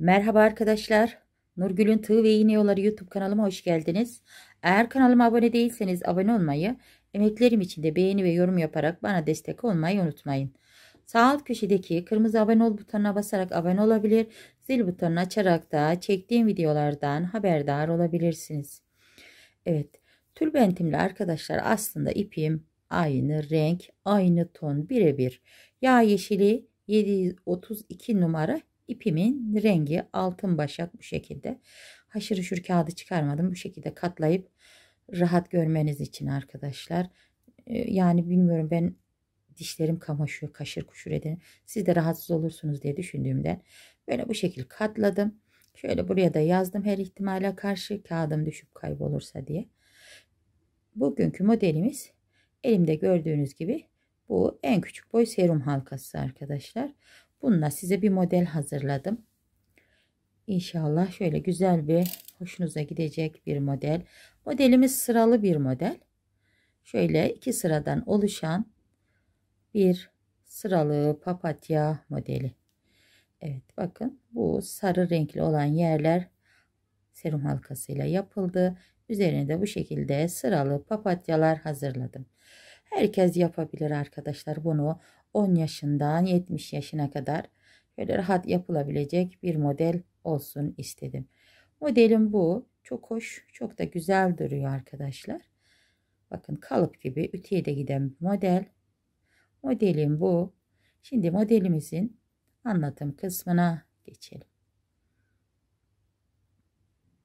Merhaba arkadaşlar. Nurgül'ün Tığ ve İğne Yolları YouTube kanalıma hoş geldiniz. Eğer kanalıma abone değilseniz abone olmayı, emeklerim için de beğeni ve yorum yaparak bana destek olmayı unutmayın. Sağ alt köşedeki kırmızı abone ol butonuna basarak abone olabilir, zil butonunu açarak da çektiğim videolardan haberdar olabilirsiniz. Evet, tülbentimle arkadaşlar aslında ipim aynı renk, aynı ton birebir. Yağ yeşili 732 numara İpimin rengi altın başak bu şekilde. Haşır üşür kağıdı çıkarmadım. Bu şekilde katlayıp rahat görmeniz için arkadaşlar. Ee, yani bilmiyorum ben dişlerim kamaşıyor, kaşır kuşur edin. Siz de rahatsız olursunuz diye düşündüğümden böyle bu şekilde katladım. Şöyle buraya da yazdım her ihtimale karşı kağıdım düşüp kaybolursa diye. Bugünkü modelimiz elimde gördüğünüz gibi bu en küçük boy serum halkası arkadaşlar. Bununla size bir model hazırladım. İnşallah şöyle güzel bir hoşunuza gidecek bir model. Modelimiz sıralı bir model. Şöyle iki sıradan oluşan bir sıralı papatya modeli. Evet bakın bu sarı renkli olan yerler serum halkasıyla yapıldı. Üzerine de bu şekilde sıralı papatyalar hazırladım. Herkes yapabilir arkadaşlar bunu. 10 yaşından 70 yaşına kadar böyle rahat yapılabilecek bir model olsun istedim. Modelim bu. Çok hoş, çok da güzel duruyor arkadaşlar. Bakın kalıp gibi ütüye de giden bir model. Modelim bu. Şimdi modelimizin anlatım kısmına geçelim.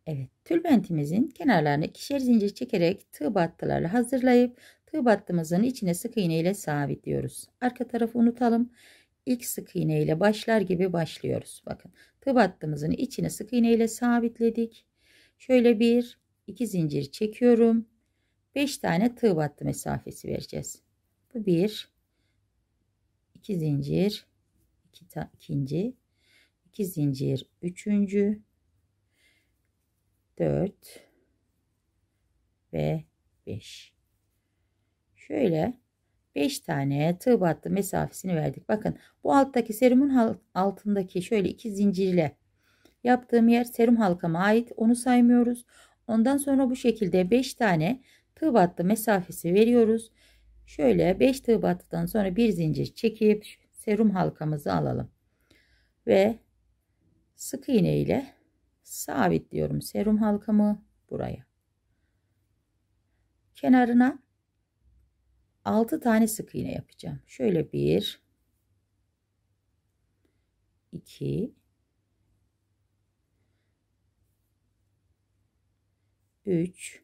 Evet, tülbentimizin kenarlarını ikişer zincir çekerek tığ battılarla hazırlayıp Tığ battımızın içine sık iğne ile sabitliyoruz. Arka tarafı unutalım. İlk sık iğne ile başlar gibi başlıyoruz. Bakın tığ battımızın içine sık iğne ile sabitledik. Şöyle bir iki zincir çekiyorum. Beş tane tığ battı mesafesi vereceğiz. Bu bir, iki zincir, iki ta, ikinci, iki zincir, üçüncü, dört ve beş şöyle 5 tane tığ battı mesafesini verdik. Bakın bu alttaki serumun altındaki şöyle iki zincirle yaptığım yer serum halkama ait. Onu saymıyoruz. Ondan sonra bu şekilde 5 tane tığ battı mesafesi veriyoruz. Şöyle 5 tığ battıdan sonra bir zincir çekip serum halkamızı alalım. Ve sık iğne ile sabitliyorum serum halkamı buraya. Kenarına 6 tane sık iğne yapacağım. Şöyle 1 2 3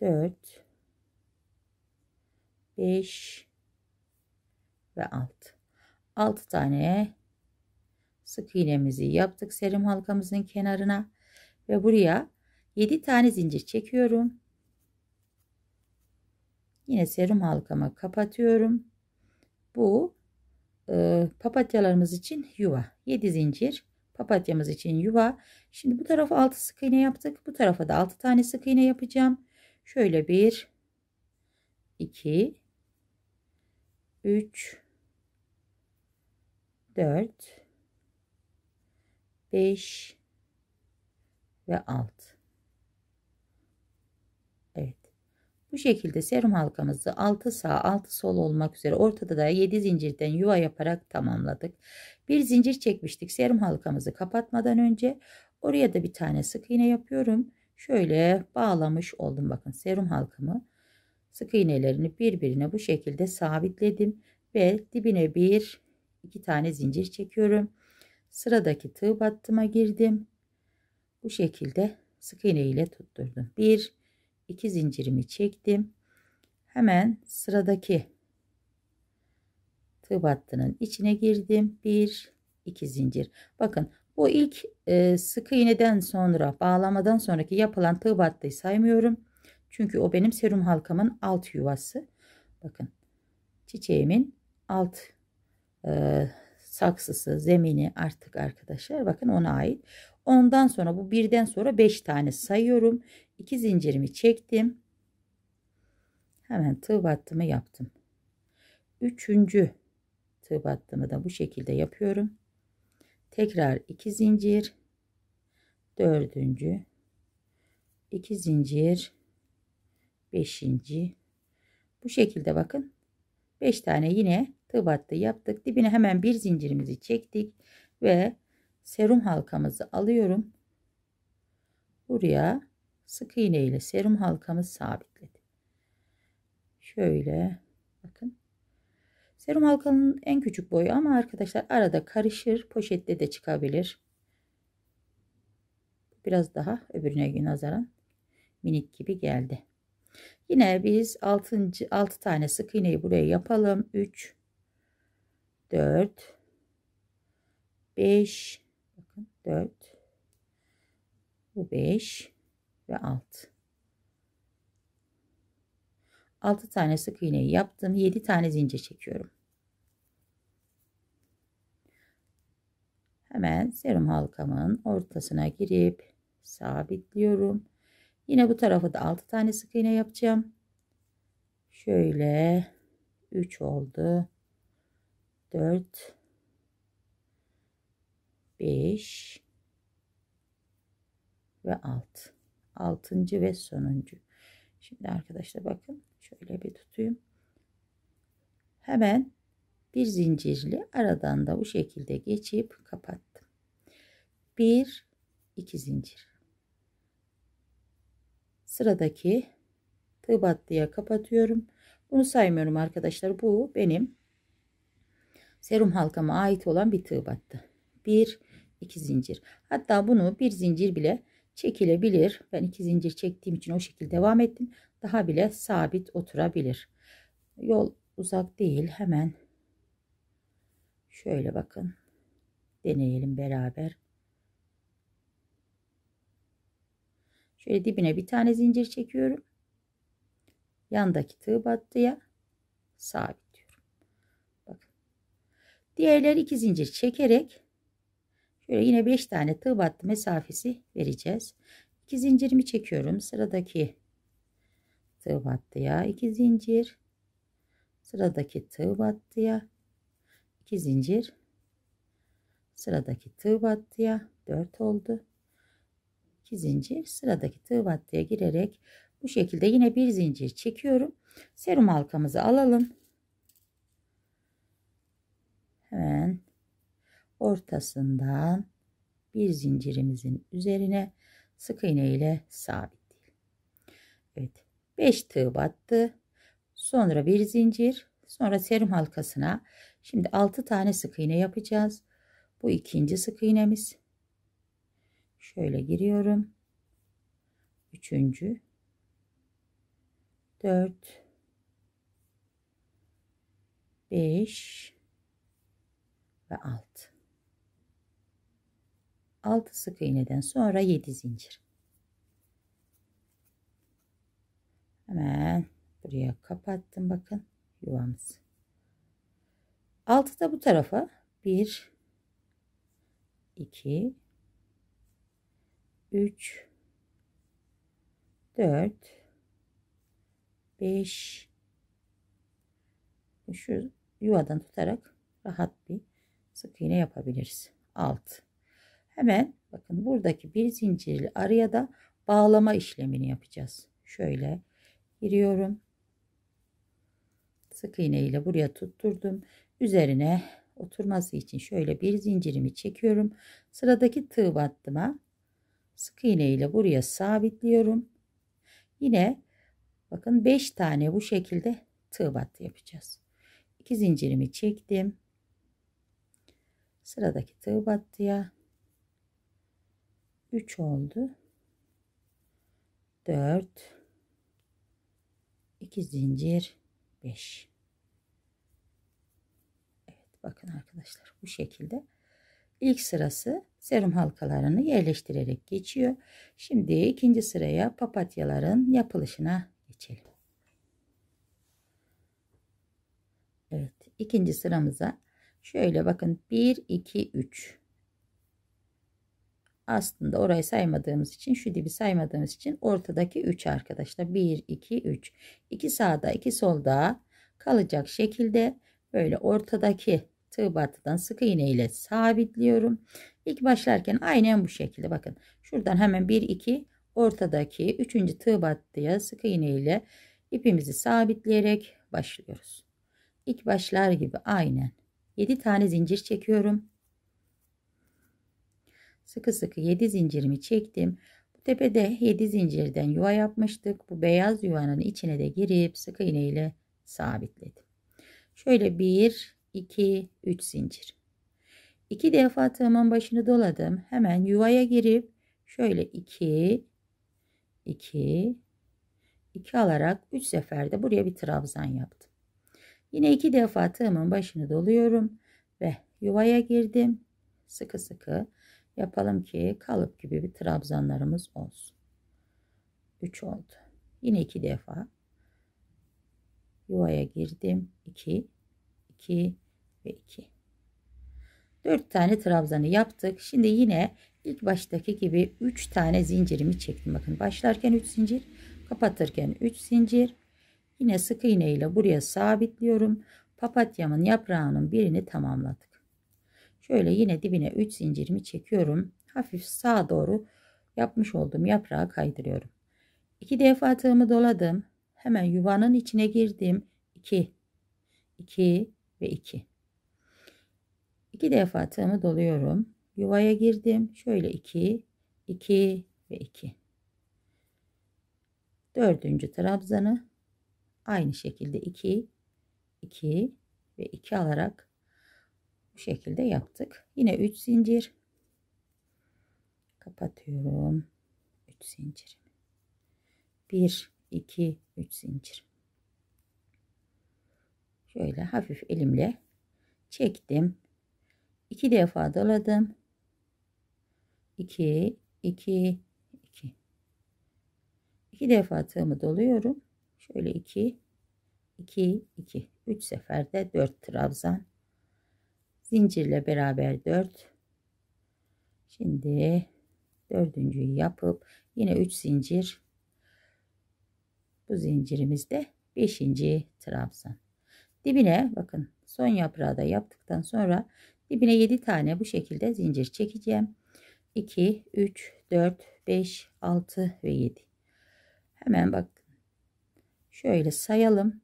4 5 ve 6. 6 tane sık iğnemizi yaptık serim halkamızın kenarına ve buraya 7 tane zincir çekiyorum. Yine serum halkama kapatıyorum. Bu e, papatyalarımız için yuva. 7 zincir papatyamız için yuva. Şimdi bu tarafa 6 sık iğne yaptık. Bu tarafa da 6 tane sık iğne yapacağım. Şöyle 1 2 3 4 5 ve 6 Bu şekilde serum halkamızı 6 sağ 6 sol olmak üzere ortada da 7 zincirden yuva yaparak tamamladık. Bir zincir çekmiştik serum halkamızı kapatmadan önce. Oraya da bir tane sık iğne yapıyorum. Şöyle bağlamış oldum bakın serum halkamı. Sık iğnelerini birbirine bu şekilde sabitledim ve dibine bir iki tane zincir çekiyorum. Sıradaki tığ battıma girdim. Bu şekilde sık iğne ile tutturdum. 1 2 zincirimi çektim. Hemen sıradaki tığ battının içine girdim. 1 2 zincir. Bakın bu ilk e, sık iğneden sonra bağlamadan sonraki yapılan tığ battıyı saymıyorum. Çünkü o benim serum halkamın alt yuvası. Bakın çiçeğimin alt e, saksısı, zemini artık arkadaşlar bakın ona ait. Ondan sonra bu birden sonra 5 tane sayıyorum. 2 zincirimi çektim. Hemen tığ battımı yaptım. Üçüncü tığ battımı da bu şekilde yapıyorum. Tekrar iki zincir. Dördüncü. iki zincir. Beşinci. Bu şekilde bakın. beş tane yine tığ battı yaptık. Dibine hemen bir zincirimizi çektik. Ve serum halkamızı alıyorum. Buraya sık iğne ile serum halkamı sabitledi. Şöyle bakın. Serum halkanın en küçük boyu ama arkadaşlar arada karışır. Poşette de çıkabilir. Biraz daha öbürüne nazaran minik gibi geldi. Yine biz 6. 6 tane sık iğneyi buraya yapalım. 3 4 5 bakın 4 bu 5 ve alt. 6 tane sık iğneyi yaptım. 7 tane zincir çekiyorum. Hemen serum halkamın ortasına girip sabitliyorum. Yine bu tarafı da 6 tane sık iğne yapacağım. Şöyle 3 oldu. 4 5 ve 6 altıncı ve sonuncu. Şimdi arkadaşlar bakın şöyle bir tutayım. Hemen bir zincirli aradan da bu şekilde geçip kapattım. Bir, iki zincir. Sıradaki tığ battıya kapatıyorum. Bunu saymıyorum arkadaşlar. Bu benim serum halkama ait olan bir tığ battı. Bir, iki zincir. Hatta bunu bir zincir bile çekilebilir. Ben iki zincir çektiğim için o şekilde devam ettim. Daha bile sabit oturabilir. Yol uzak değil. Hemen şöyle bakın. Deneyelim beraber. Şöyle dibine bir tane zincir çekiyorum. Yandaki tığ battıya sabitliyorum. Bakın. Diğerleri iki zincir çekerek Şöyle yine 5 tane tığ battı mesafesi vereceğiz. 2 zincirimi çekiyorum. Sıradaki tığ battıya 2 zincir. Sıradaki tığ battıya 2 zincir. Sıradaki tığ battıya 4 oldu. 2 zincir sıradaki tığ battıya girerek bu şekilde yine bir zincir çekiyorum. Serum halkamızı alalım. Hemen ortasından bir zincirimizin üzerine sık iğne ile sabitleyelim. Evet 5 tığ battı. Sonra bir zincir. Sonra serum halkasına şimdi 6 tane sık iğne yapacağız. Bu ikinci sık iğnemiz. Şöyle giriyorum. Üçüncü. Dört. Beş. Ve altı. 6 sık iğneden sonra 7 zincir. Hemen buraya kapattım bakın yuvamız. 6 da bu tarafa 1 2 3 4 5 şu yuvadan tutarak rahat bir sık iğne yapabiliriz. 6 Hemen bakın buradaki bir zincirli araya da bağlama işlemini yapacağız. Şöyle giriyorum. Sık iğne ile buraya tutturdum. Üzerine oturması için şöyle bir zincirimi çekiyorum. Sıradaki tığ battıma sık iğne ile buraya sabitliyorum. Yine bakın 5 tane bu şekilde tığ battı yapacağız. 2 zincirimi çektim. Sıradaki tığ battıya 3 oldu. 4 2 zincir 5 Evet bakın arkadaşlar bu şekilde ilk sırası serum halkalarını yerleştirerek geçiyor. Şimdi ikinci sıraya papatyaların yapılışına geçelim. Evet ikinci sıramıza şöyle bakın 1 2 3 aslında orayı saymadığımız için şu dibi saymadığımız için ortadaki 3 arkadaşlar. 1, 2, 3. 2 sağda 2 solda kalacak şekilde böyle ortadaki tığ batıdan sık iğne ile sabitliyorum. İlk başlarken aynen bu şekilde bakın. Şuradan hemen 1, 2 ortadaki 3. tığ battıya sık iğne ile ipimizi sabitleyerek başlıyoruz. İlk başlar gibi aynen 7 tane zincir çekiyorum. Sıkı sıkı 7 zincirimi çektim. Bu tepede 7 zincirden yuva yapmıştık. Bu beyaz yuvanın içine de girip sık iğne ile sabitledim. Şöyle 1, 2, 3 zincir. 2 defa tığımın başını doladım. Hemen yuvaya girip şöyle 2, 2, 2 alarak 3 seferde buraya bir trabzan yaptım. Yine 2 defa tığımın başını doluyorum ve yuvaya girdim. Sıkı sıkı yapalım ki kalıp gibi bir trabzanlarımız olsun. 3 oldu. Yine iki defa yuvaya girdim. 2 2 ve 2. 4 tane trabzanı yaptık. Şimdi yine ilk baştaki gibi 3 tane zincirimi çektim. Bakın başlarken 3 zincir, kapatırken 3 zincir. Yine sık iğne ile buraya sabitliyorum. Papatyamın yaprağının birini tamamladık. Şöyle yine dibine 3 zincirimi çekiyorum. Hafif sağa doğru yapmış olduğum yaprağı kaydırıyorum. 2 defa tığımı doladım. Hemen yuvanın içine girdim. 2 2 ve 2. 2 defa tığımı doluyorum. Yuvaya girdim. Şöyle 2 2 ve 2. Dördüncü trabzanı aynı şekilde 2 2 ve 2 alarak bu şekilde yaptık yine 3 zincir kapatıyorum 3 zincir 1 2 3 zincir şöyle hafif elimle çektim iki defa doladım 2 2 2 2 defa tığımı doluyorum şöyle 2 2 2 3 seferde 4 trabzan zincirle beraber 4 şimdi dördüncüyü yapıp yine 3 zincir bu zincirimizde 5. trabzan dibine bakın son yaprağı da yaptıktan sonra dibine 7 tane bu şekilde zincir çekeceğim 2 3 4 5 6 ve 7 hemen bak şöyle sayalım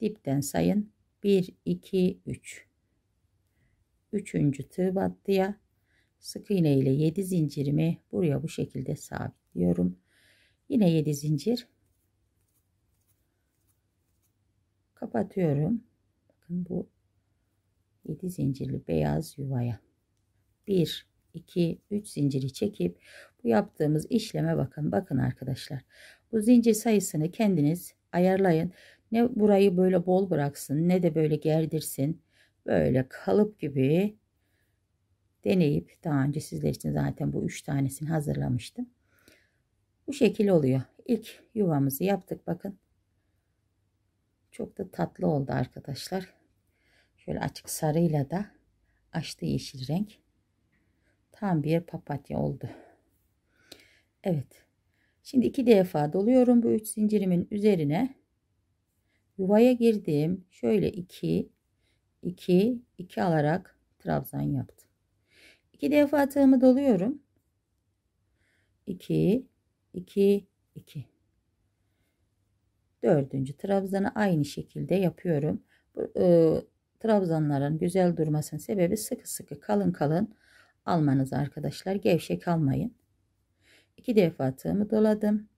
dipten sayın 1 2 3 Üçüncü tığ battıya sık iğne ile 7 zincirimi buraya bu şekilde sabitliyorum. Yine 7 zincir kapatıyorum. Bakın bu 7 zincirli beyaz yuvaya 1 2 3 zinciri çekip bu yaptığımız işleme bakın. Bakın arkadaşlar. Bu zincir sayısını kendiniz ayarlayın. Ne burayı böyle bol bıraksın ne de böyle gerdirsin böyle kalıp gibi deneyip daha önce sizler için zaten bu üç tanesini hazırlamıştım. Bu şekil oluyor. İlk yuvamızı yaptık bakın. Çok da tatlı oldu arkadaşlar. Şöyle açık sarıyla da açtı yeşil renk. Tam bir papatya oldu. Evet. Şimdi iki defa doluyorum bu üç zincirimin üzerine. Yuvaya girdim. Şöyle iki, 2, 2 alarak trabzan yaptım. 2 defa tığımı doluyorum. 2, 2, 2. Dördüncü trabzanı aynı şekilde yapıyorum. Bu, e, trabzanların güzel durmasının sebebi sıkı sıkı kalın kalın almanız arkadaşlar. Gevşek almayın. 2 defa tığımı doladım.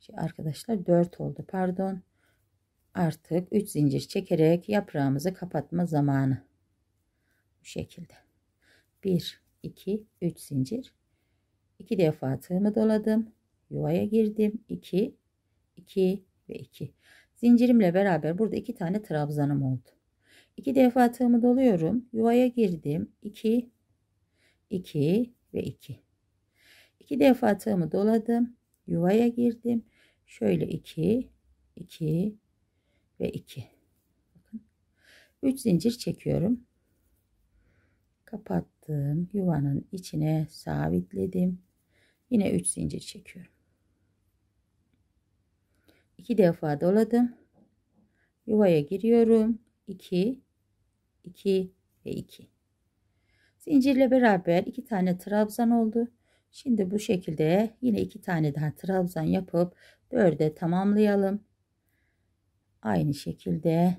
Şey, arkadaşlar 4 oldu pardon artık 3 zincir çekerek yaprağımızı kapatma zamanı. Bu şekilde. 1, 2, 3 zincir. 2 defa tığımı doladım. Yuvaya girdim. 2, 2 ve 2. Zincirimle beraber burada 2 tane trabzanım oldu. 2 defa tığımı doluyorum. Yuvaya girdim. 2, 2 ve 2. 2 defa tığımı doladım. Yuvaya girdim. Şöyle 2, 2 ve 2 bakın 3 zincir çekiyorum kapattım yuvanın içine sabitledim yine 3 zincir çekiyorum 2 defa doladım yuvaya giriyorum 2 2 ve 2 zincirle beraber 2 tane trabzan oldu şimdi bu şekilde yine 2 tane daha trabzan yapıp 4'e tamamlayalım Aynı şekilde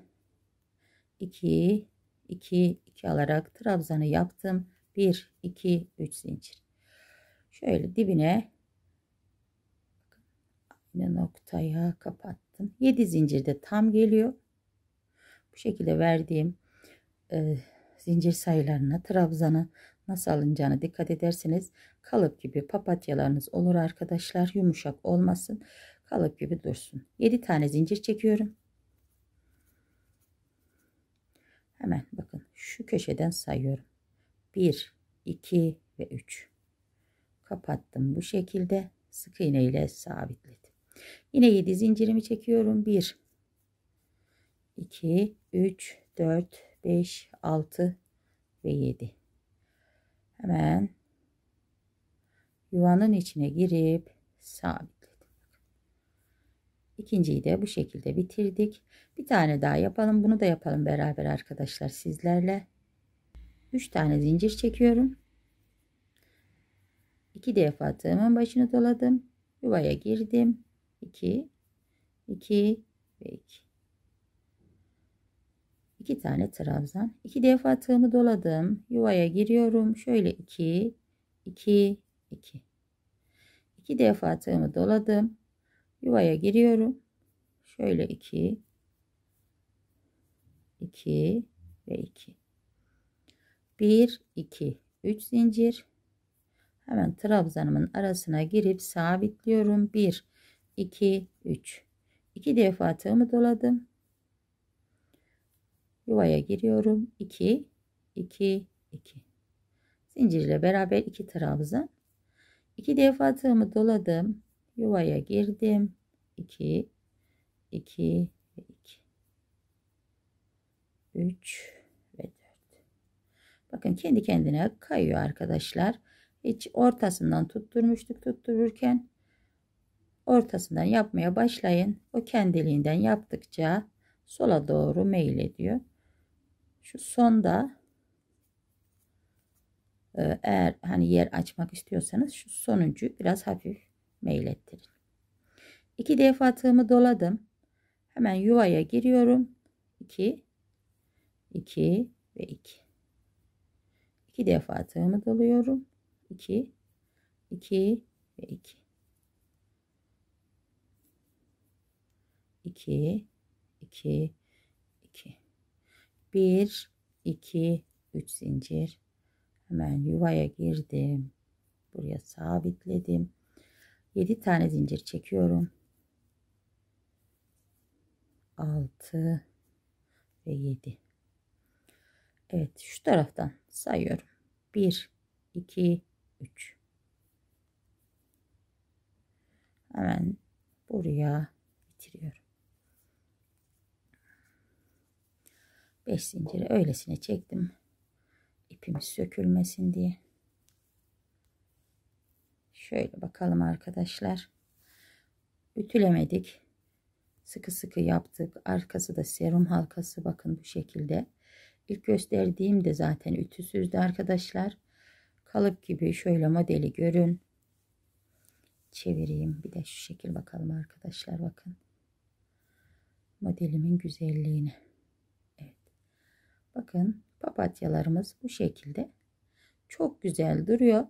2 2 2 alarak trabzanı yaptım. 1 2 3 zincir. Şöyle dibine aynı noktaya kapattım. 7 zincirde tam geliyor. Bu şekilde verdiğim e, zincir sayılarına trabzanı nasıl alınacağını dikkat ederseniz kalıp gibi papatyalarınız olur arkadaşlar. Yumuşak olmasın. Kalıp gibi dursun. 7 tane zincir çekiyorum. Hemen bakın şu köşeden sayıyorum. 1, 2 ve 3. Kapattım bu şekilde sık iğne ile sabitledim. Yine 7 zincirimi çekiyorum. 1, 2, 3, 4, 5, 6 ve 7. Hemen yuvanın içine girip sabit ikinciyi de bu şekilde bitirdik. Bir tane daha yapalım. Bunu da yapalım beraber arkadaşlar sizlerle. 3 tane zincir çekiyorum. 2 defa tığımın başını doladım. Yuvaya girdim. 2 2 ve 2. 2 tane trabzan. 2 defa tığımı doladım. Yuvaya giriyorum. Şöyle 2 2 2. 2 defa tığımı doladım. Yuvaya giriyorum. Şöyle 2 2 ve 2 1 2 3 zincir hemen trabzanımın arasına girip sabitliyorum 1 2 3 2 defa tığımı doladım yuvaya giriyorum 2 2 2 zincirle beraber 2 trabzan 2 defa tığımı doladım yuvaya girdim 2 2 ve 2 3 ve 4 bakın kendi kendine kayıyor arkadaşlar hiç ortasından tutturmuştuk tuttururken ortasından yapmaya başlayın o kendiliğinden yaptıkça sola doğru meyil ediyor şu sonda e, eğer hani yer açmak istiyorsanız şu sonuncu biraz hafif meylettirin. İki defa tığımı doladım. Hemen yuvaya giriyorum. 2 2 ve 2. 2 defa tığımı doluyorum. 2 2 ve 2. 2 2 2. 1 2 3 zincir. Hemen yuvaya girdim. Buraya sabitledim. 7 tane zincir çekiyorum. 6 ve 7 Evet şu taraftan sayıyorum 1 2 3 hemen buraya bitiriyorum 5 zinciri öylesine çektim ipimiz sökülmesin diye şöyle bakalım arkadaşlar ütülemedik sıkı sıkı yaptık. Arkası da serum halkası bakın bu şekilde. İlk gösterdiğim de zaten ütüsüzdü arkadaşlar. Kalıp gibi şöyle modeli görün. Çevireyim. Bir de şu şekil bakalım arkadaşlar bakın. Modelimin güzelliğini. Evet. Bakın papatyalarımız bu şekilde. Çok güzel duruyor.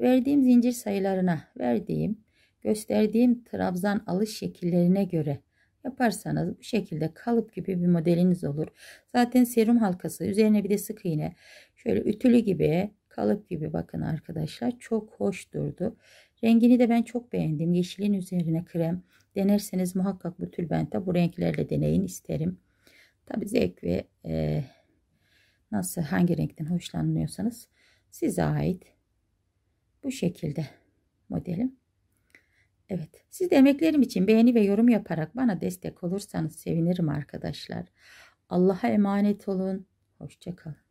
Verdiğim zincir sayılarına verdiğim gösterdiğim trabzan alış şekillerine göre Yaparsanız bu şekilde kalıp gibi bir modeliniz olur. Zaten serum halkası üzerine bir de sık iğne. Şöyle ütülü gibi kalıp gibi bakın arkadaşlar. Çok hoş durdu. Rengini de ben çok beğendim. Yeşilin üzerine krem. Denerseniz muhakkak bu tülbente bu renklerle deneyin isterim. Tabi zevk ve e, nasıl hangi renkten hoşlanıyorsanız size ait. Bu şekilde modelim. Evet, siz de emeklerim için beğeni ve yorum yaparak bana destek olursanız sevinirim arkadaşlar. Allah'a emanet olun. Hoşçakalın.